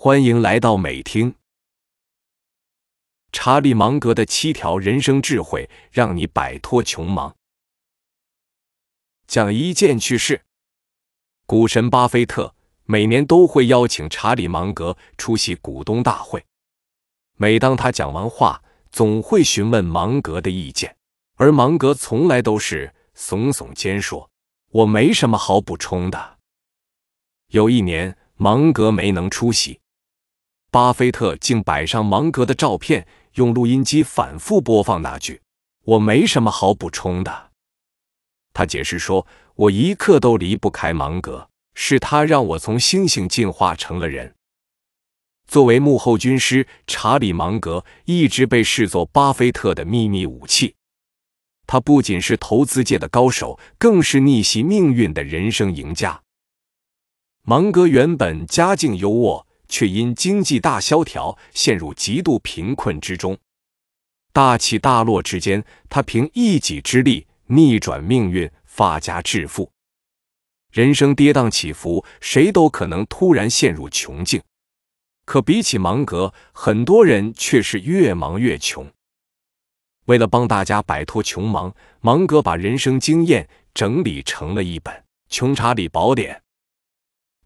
欢迎来到美听。查理芒格的七条人生智慧，让你摆脱穷忙。讲一件趣事：股神巴菲特每年都会邀请查理芒格出席股东大会。每当他讲完话，总会询问芒格的意见，而芒格从来都是耸耸肩说：“我没什么好补充的。”有一年，芒格没能出席。巴菲特竟摆上芒格的照片，用录音机反复播放那句“我没什么好补充的”。他解释说：“我一刻都离不开芒格，是他让我从猩猩进化成了人。”作为幕后军师，查理·芒格一直被视作巴菲特的秘密武器。他不仅是投资界的高手，更是逆袭命运的人生赢家。芒格原本家境优渥。却因经济大萧条陷入极度贫困之中。大起大落之间，他凭一己之力逆转命运，发家致富。人生跌宕起伏，谁都可能突然陷入穷境。可比起芒格，很多人却是越忙越穷。为了帮大家摆脱穷忙，芒格把人生经验整理成了一本《穷查理宝典》。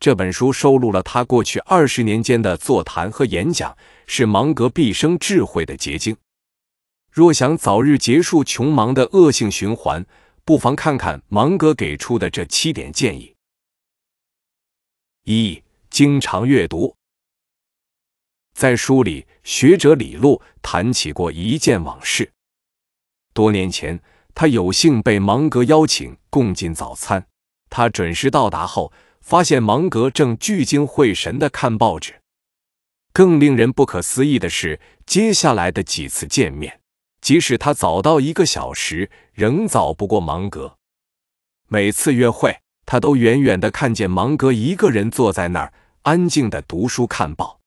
这本书收录了他过去二十年间的座谈和演讲，是芒格毕生智慧的结晶。若想早日结束穷忙的恶性循环，不妨看看芒格给出的这七点建议：一、经常阅读。在书里，学者李路谈起过一件往事：多年前，他有幸被芒格邀请共进早餐，他准时到达后。发现芒格正聚精会神地看报纸。更令人不可思议的是，接下来的几次见面，即使他早到一个小时，仍早不过芒格。每次约会，他都远远地看见芒格一个人坐在那儿，安静地读书看报。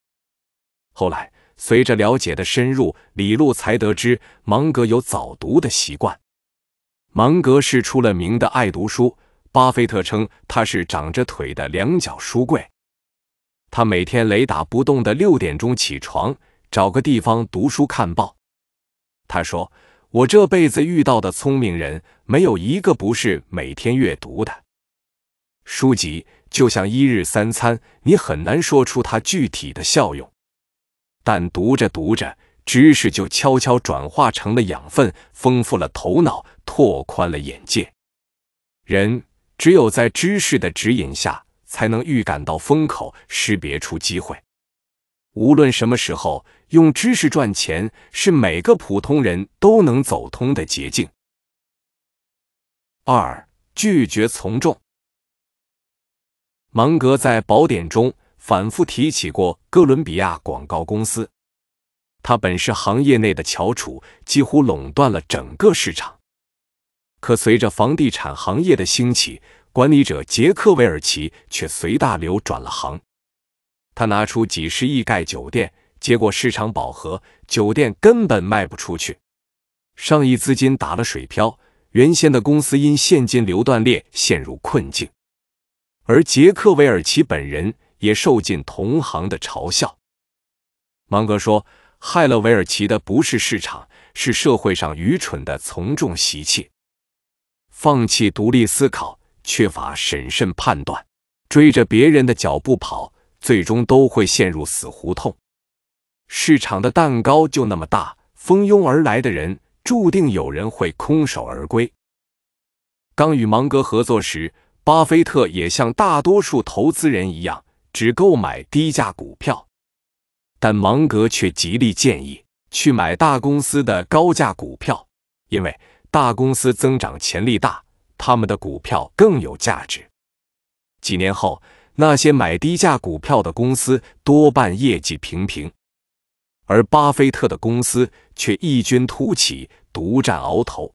后来，随着了解的深入，李璐才得知，芒格有早读的习惯。芒格是出了名的爱读书。巴菲特称他是长着腿的两脚书柜。他每天雷打不动的六点钟起床，找个地方读书看报。他说：“我这辈子遇到的聪明人，没有一个不是每天阅读的。书籍就像一日三餐，你很难说出它具体的效用，但读着读着，知识就悄悄转化成了养分，丰富了头脑，拓宽了眼界。人。”只有在知识的指引下，才能预感到风口，识别出机会。无论什么时候，用知识赚钱是每个普通人都能走通的捷径。二、拒绝从众。芒格在《宝典》中反复提起过哥伦比亚广告公司，它本是行业内的翘楚，几乎垄断了整个市场。可随着房地产行业的兴起，管理者杰克·韦尔奇却随大流转了行。他拿出几十亿盖酒店，结果市场饱和，酒店根本卖不出去，上亿资金打了水漂。原先的公司因现金流断裂陷入困境，而杰克·韦尔奇本人也受尽同行的嘲笑。芒格说：“害了韦尔奇的不是市场，是社会上愚蠢的从众习气。”放弃独立思考，缺乏审慎判断，追着别人的脚步跑，最终都会陷入死胡同。市场的蛋糕就那么大，蜂拥而来的人，注定有人会空手而归。刚与芒格合作时，巴菲特也像大多数投资人一样，只购买低价股票，但芒格却极力建议去买大公司的高价股票，因为。大公司增长潜力大，他们的股票更有价值。几年后，那些买低价股票的公司多半业绩平平，而巴菲特的公司却异军突起，独占鳌头。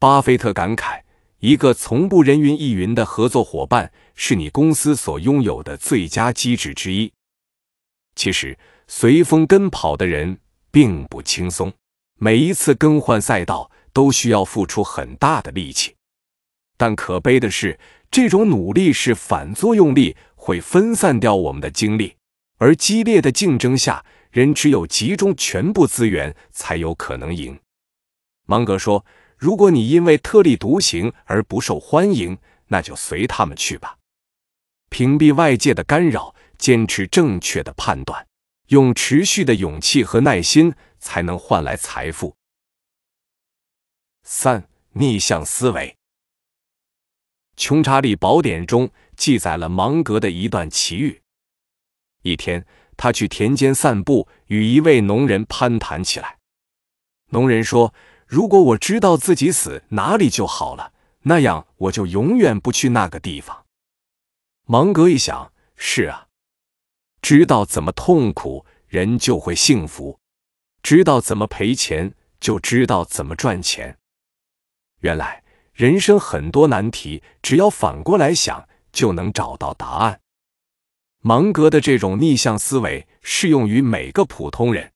巴菲特感慨：“一个从不人云亦云的合作伙伴，是你公司所拥有的最佳机制之一。”其实，随风跟跑的人并不轻松，每一次更换赛道。都需要付出很大的力气，但可悲的是，这种努力是反作用力，会分散掉我们的精力。而激烈的竞争下，人只有集中全部资源，才有可能赢。芒格说：“如果你因为特立独行而不受欢迎，那就随他们去吧。屏蔽外界的干扰，坚持正确的判断，用持续的勇气和耐心，才能换来财富。”三逆向思维，《穷查理宝典》中记载了芒格的一段奇遇。一天，他去田间散步，与一位农人攀谈起来。农人说：“如果我知道自己死哪里就好了，那样我就永远不去那个地方。”芒格一想：“是啊，知道怎么痛苦，人就会幸福；知道怎么赔钱，就知道怎么赚钱。”原来人生很多难题，只要反过来想，就能找到答案。芒格的这种逆向思维适用于每个普通人。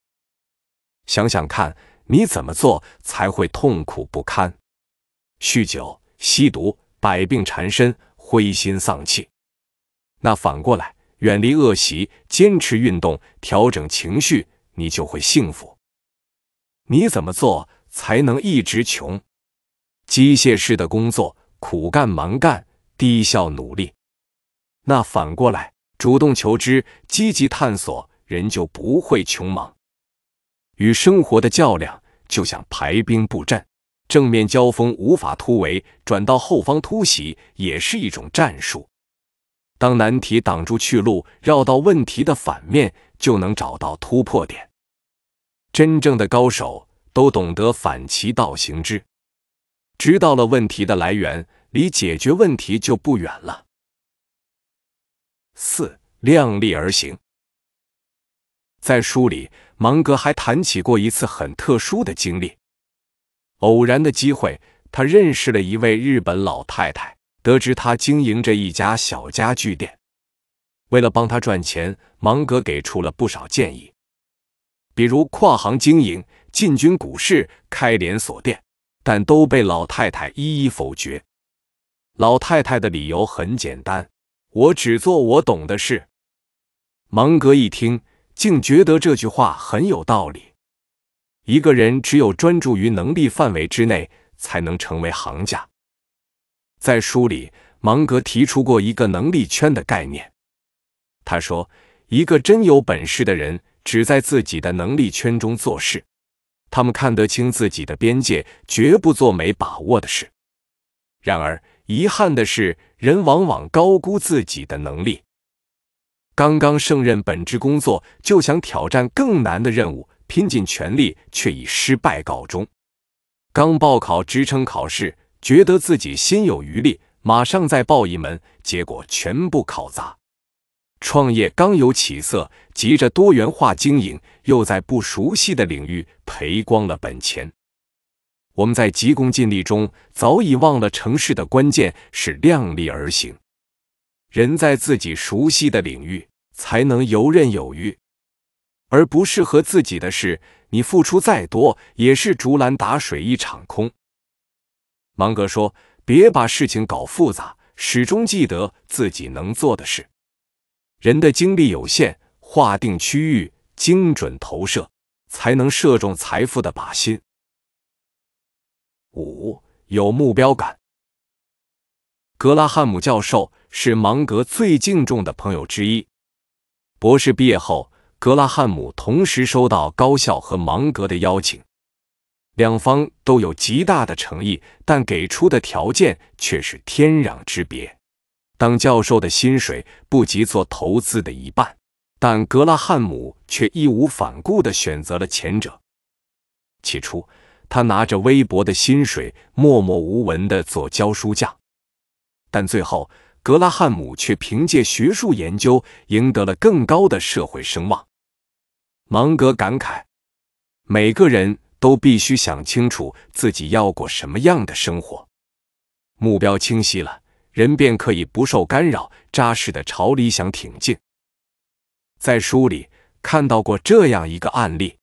想想看，你怎么做才会痛苦不堪？酗酒、吸毒、百病缠身、灰心丧气。那反过来，远离恶习，坚持运动，调整情绪，你就会幸福。你怎么做才能一直穷？机械式的工作，苦干蛮干，低效努力。那反过来，主动求知，积极探索，人就不会穷忙。与生活的较量就像排兵布阵，正面交锋无法突围，转到后方突袭也是一种战术。当难题挡住去路，绕到问题的反面，就能找到突破点。真正的高手都懂得反其道行之。知道了问题的来源，离解决问题就不远了。四量力而行。在书里，芒格还谈起过一次很特殊的经历。偶然的机会，他认识了一位日本老太太，得知她经营着一家小家具店。为了帮她赚钱，芒格给出了不少建议，比如跨行经营、进军股市、开连锁店。但都被老太太一一否决。老太太的理由很简单：我只做我懂的事。芒格一听，竟觉得这句话很有道理。一个人只有专注于能力范围之内，才能成为行家。在书里，芒格提出过一个能力圈的概念。他说，一个真有本事的人，只在自己的能力圈中做事。他们看得清自己的边界，绝不做没把握的事。然而，遗憾的是，人往往高估自己的能力。刚刚胜任本职工作，就想挑战更难的任务，拼尽全力却以失败告终。刚报考职称考试，觉得自己心有余力，马上再报一门，结果全部考砸。创业刚有起色，急着多元化经营，又在不熟悉的领域赔光了本钱。我们在急功近利中早已忘了成事的关键是量力而行。人在自己熟悉的领域才能游刃有余，而不适合自己的事，你付出再多也是竹篮打水一场空。芒格说：“别把事情搞复杂，始终记得自己能做的事。”人的精力有限，划定区域，精准投射，才能射中财富的靶心。五有目标感。格拉汉姆教授是芒格最敬重的朋友之一。博士毕业后，格拉汉姆同时收到高校和芒格的邀请，两方都有极大的诚意，但给出的条件却是天壤之别。当教授的薪水不及做投资的一半，但格拉汉姆却义无反顾地选择了前者。起初，他拿着微薄的薪水，默默无闻地做教书匠，但最后，格拉汉姆却凭借学术研究赢得了更高的社会声望。芒格感慨：“每个人都必须想清楚自己要过什么样的生活，目标清晰了。”人便可以不受干扰，扎实的朝理想挺进。在书里看到过这样一个案例：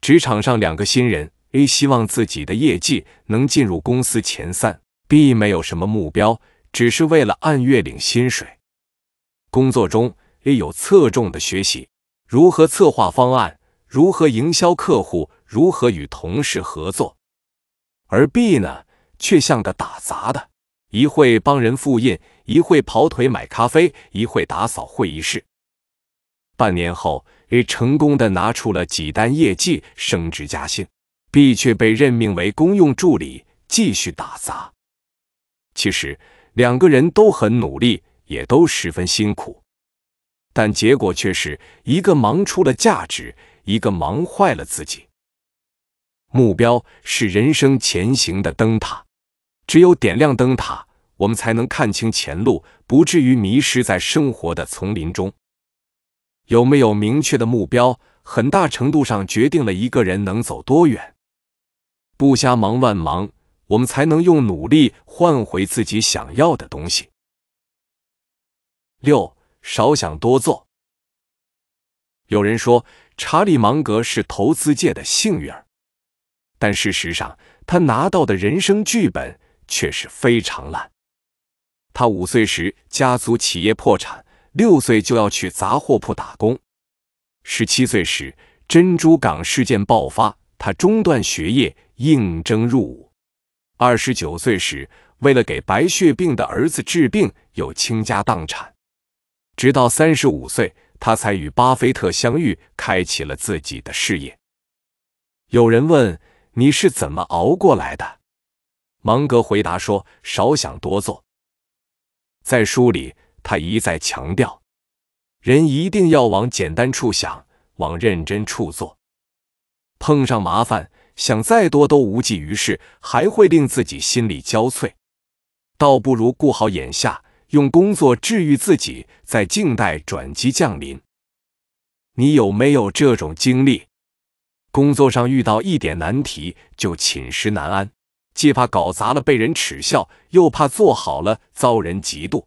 职场上两个新人，A 希望自己的业绩能进入公司前三，B 没有什么目标，只是为了按月领薪水。工作中，A 有侧重的学习如何策划方案、如何营销客户、如何与同事合作，而 B 呢，却像个打杂的。一会帮人复印，一会跑腿买咖啡，一会打扫会议室。半年后，A 成功的拿出了几单业绩，升职加薪；B 却被任命为公用助理，继续打杂。其实两个人都很努力，也都十分辛苦，但结果却是一个忙出了价值，一个忙坏了自己。目标是人生前行的灯塔，只有点亮灯塔。我们才能看清前路，不至于迷失在生活的丛林中。有没有明确的目标，很大程度上决定了一个人能走多远。不瞎忙乱忙，我们才能用努力换回自己想要的东西。六少想多做。有人说查理芒格是投资界的幸运儿，但事实上他拿到的人生剧本却是非常烂。他五岁时，家族企业破产；六岁就要去杂货铺打工。十七岁时，珍珠港事件爆发，他中断学业，应征入伍。二十九岁时，为了给白血病的儿子治病，又倾家荡产。直到三十五岁，他才与巴菲特相遇，开启了自己的事业。有人问：“你是怎么熬过来的？”芒格回答说：“少想，多做。”在书里，他一再强调，人一定要往简单处想，往认真处做。碰上麻烦，想再多都无济于事，还会令自己心力交瘁，倒不如顾好眼下，用工作治愈自己，再静待转机降临。你有没有这种经历？工作上遇到一点难题，就寝食难安。既怕搞砸了被人耻笑，又怕做好了遭人嫉妒；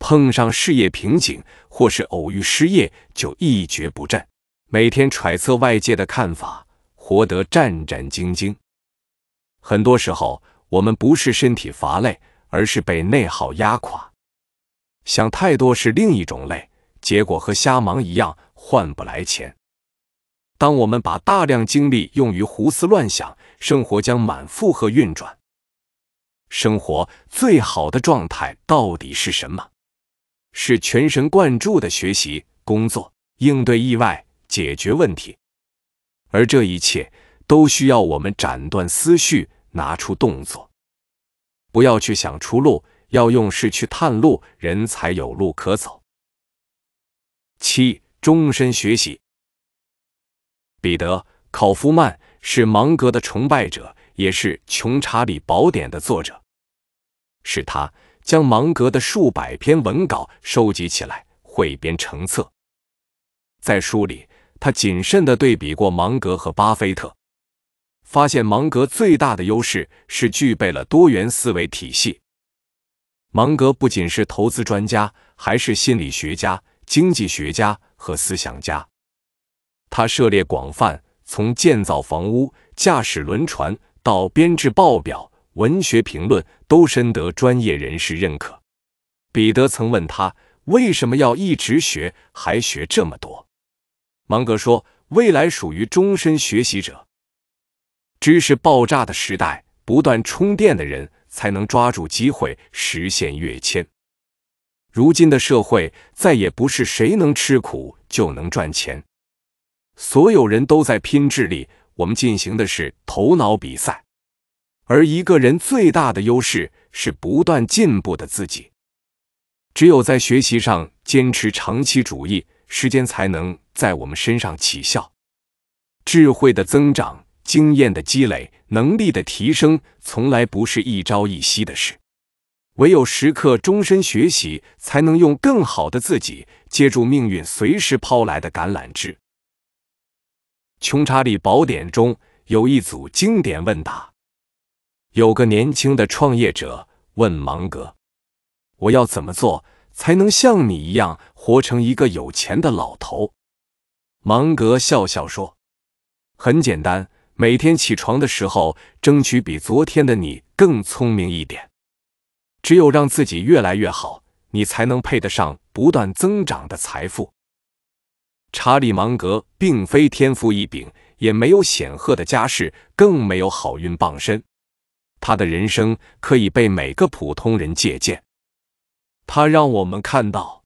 碰上事业瓶颈，或是偶遇失业，就一蹶不振，每天揣测外界的看法，活得战战兢兢。很多时候，我们不是身体乏累，而是被内耗压垮。想太多是另一种累，结果和瞎忙一样，换不来钱。当我们把大量精力用于胡思乱想，生活将满负荷运转，生活最好的状态到底是什么？是全神贯注的学习、工作、应对意外、解决问题，而这一切都需要我们斩断思绪，拿出动作，不要去想出路，要用事去探路，人才有路可走。七，终身学习，彼得·考夫曼。是芒格的崇拜者，也是《穷查理宝典》的作者。是他将芒格的数百篇文稿收集起来，汇编成册。在书里，他谨慎地对比过芒格和巴菲特，发现芒格最大的优势是具备了多元思维体系。芒格不仅是投资专家，还是心理学家、经济学家和思想家。他涉猎广泛。从建造房屋、驾驶轮船到编制报表、文学评论，都深得专业人士认可。彼得曾问他为什么要一直学，还学这么多？芒格说：“未来属于终身学习者，知识爆炸的时代，不断充电的人才能抓住机会，实现跃迁。如今的社会，再也不是谁能吃苦就能赚钱。”所有人都在拼智力，我们进行的是头脑比赛。而一个人最大的优势是不断进步的自己。只有在学习上坚持长期主义，时间才能在我们身上起效。智慧的增长、经验的积累、能力的提升，从来不是一朝一夕的事。唯有时刻终身学习，才能用更好的自己接住命运随时抛来的橄榄枝。《穷查理宝典》中有一组经典问答。有个年轻的创业者问芒格：“我要怎么做才能像你一样活成一个有钱的老头？”芒格笑笑说：“很简单，每天起床的时候，争取比昨天的你更聪明一点。只有让自己越来越好，你才能配得上不断增长的财富。”查理·芒格并非天赋异禀，也没有显赫的家世，更没有好运傍身。他的人生可以被每个普通人借鉴。他让我们看到，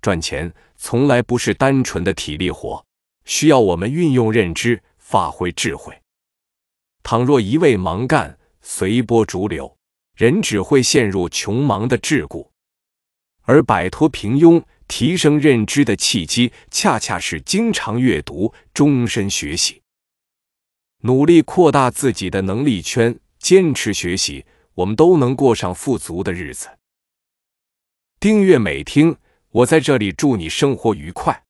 赚钱从来不是单纯的体力活，需要我们运用认知，发挥智慧。倘若一味盲干，随波逐流，人只会陷入穷忙的桎梏，而摆脱平庸。提升认知的契机，恰恰是经常阅读、终身学习、努力扩大自己的能力圈、坚持学习。我们都能过上富足的日子。订阅美听，我在这里祝你生活愉快。